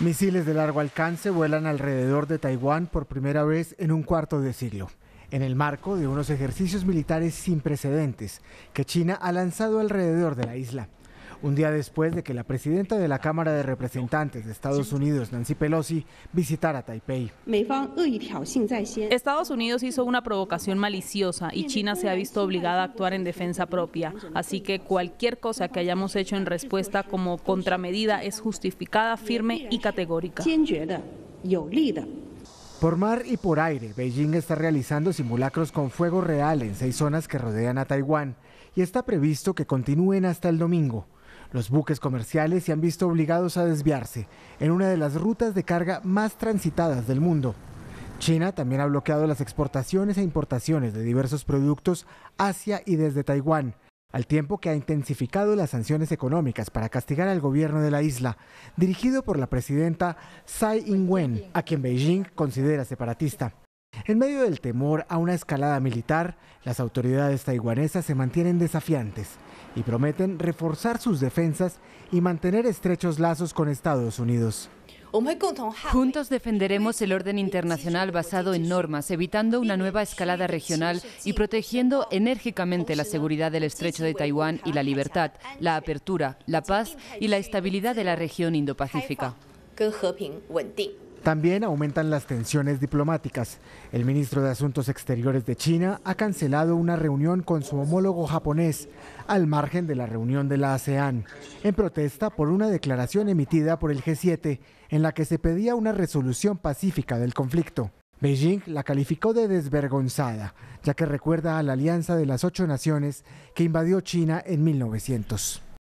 Misiles de largo alcance vuelan alrededor de Taiwán por primera vez en un cuarto de siglo, en el marco de unos ejercicios militares sin precedentes que China ha lanzado alrededor de la isla un día después de que la presidenta de la Cámara de Representantes de Estados Unidos, Nancy Pelosi, visitara Taipei. Estados Unidos hizo una provocación maliciosa y China se ha visto obligada a actuar en defensa propia, así que cualquier cosa que hayamos hecho en respuesta como contramedida es justificada, firme y categórica. Por mar y por aire, Beijing está realizando simulacros con fuego real en seis zonas que rodean a Taiwán y está previsto que continúen hasta el domingo. Los buques comerciales se han visto obligados a desviarse en una de las rutas de carga más transitadas del mundo. China también ha bloqueado las exportaciones e importaciones de diversos productos hacia y desde Taiwán, al tiempo que ha intensificado las sanciones económicas para castigar al gobierno de la isla, dirigido por la presidenta Tsai Ing-wen, a quien Beijing considera separatista. En medio del temor a una escalada militar, las autoridades taiwanesas se mantienen desafiantes y prometen reforzar sus defensas y mantener estrechos lazos con Estados Unidos. Juntos defenderemos el orden internacional basado en normas, evitando una nueva escalada regional y protegiendo enérgicamente la seguridad del estrecho de Taiwán y la libertad, la apertura, la paz y la estabilidad de la región Indo-Pacífica. También aumentan las tensiones diplomáticas. El ministro de Asuntos Exteriores de China ha cancelado una reunión con su homólogo japonés, al margen de la reunión de la ASEAN, en protesta por una declaración emitida por el G7 en la que se pedía una resolución pacífica del conflicto. Beijing la calificó de desvergonzada, ya que recuerda a la alianza de las ocho naciones que invadió China en 1900.